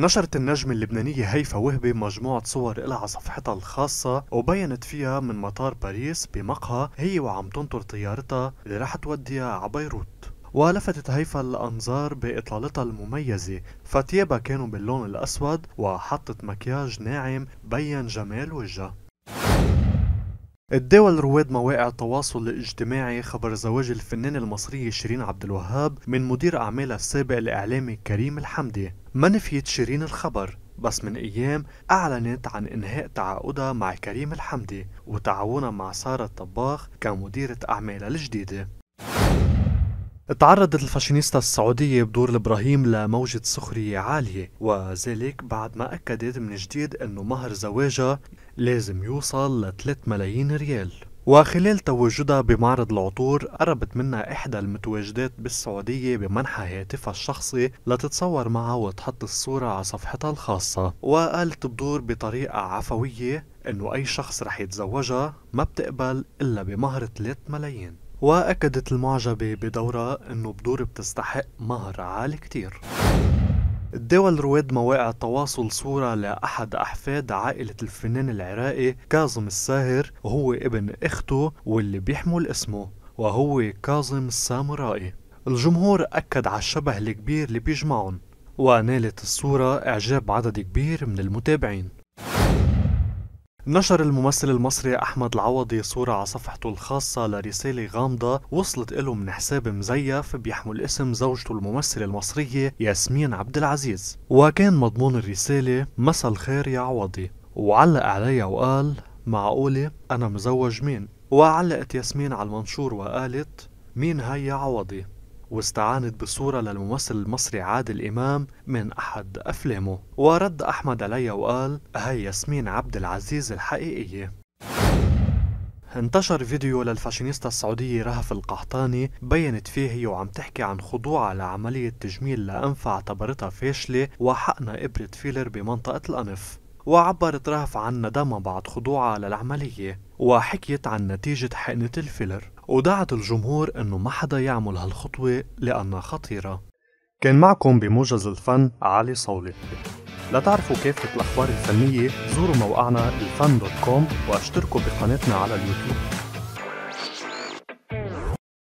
نشرت النجمة اللبنانية هيفا وهبي مجموعة صور لها على صفحتها الخاصة وبينت فيها من مطار باريس بمقهى هي وعم تنطر طيارتها اللي رح توديها على بيروت ولفتت هيفا الأنظار بإطلالتها المميزة فتيابها كانوا باللون الأسود وحطت مكياج ناعم بين جمال وجهها الدول رواد مواقع التواصل الاجتماعي خبر زواج الفنانة المصرية شيرين عبد الوهاب من مدير أعمالها السابق الإعلامي كريم الحمدي ما نفيت شيرين الخبر بس من أيام أعلنت عن إنهاء تعاقدها مع كريم الحمدي وتعاونها مع سارة الطباخ كمديرة أعمالها الجديدة تعرضت الفاشينيستا السعودية بدور الإبراهيم لموجة سخرية عالية وذلك بعد ما أكدت من جديد أنه مهر زواجها لازم يوصل ل 3 ملايين ريال وخلال تواجدها بمعرض العطور قربت منها إحدى المتواجدات بالسعودية بمنحى هاتفها الشخصي لتتصور معها وتحط الصورة على صفحتها الخاصة وقالت بدور بطريقة عفوية إنه أي شخص رح يتزوجها ما بتقبل إلا بمهر 3 ملايين وأكدت المعجبة بدورها إنه بدور بتستحق مهر عالي كتير الدول رواد مواقع التواصل صورة لأحد أحفاد عائلة الفنان العراقي كاظم الساهر وهو ابن أخته واللي بيحمل اسمه وهو كاظم السامرائي الجمهور أكد على الشبه الكبير اللي بيجمعهم ونالت الصورة إعجاب عدد كبير من المتابعين نشر الممثل المصري أحمد العوضي صورة على صفحته الخاصة لرسالة غامضة وصلت له من حساب مزيف بيحمل اسم زوجته الممثلة المصرية ياسمين عبد العزيز وكان مضمون الرسالة مساء الخير يا عوضي وعلق عليها وقال معقولة أنا مزوج مين وعلقت ياسمين على المنشور وقالت مين هي يا عوضي واستعانت بصورة للممثل المصري عادل إمام من أحد أفلامه ورد أحمد علي وقال هي ياسمين عبد العزيز الحقيقية انتشر فيديو للفاشينيستا السعودية رهف القحطاني بينت فيه هي وعم تحكي عن خضوعها لعملية تجميل لأنفها اعتبرتها فاشلة وحقنا إبرة فيلر بمنطقة الأنف وعبرت رهف عن ندمها بعد خضوعها للعملية وحكيت عن نتيجة حقنة الفيلر ودعت الجمهور أنه ما حدا يعمل هالخطوة لأنها خطيرة كان معكم بموجز الفن علي صولي لتعرفوا كافة الأخبار الفنية زوروا موقعنا الفن دوت كوم واشتركوا بقناتنا على اليوتيوب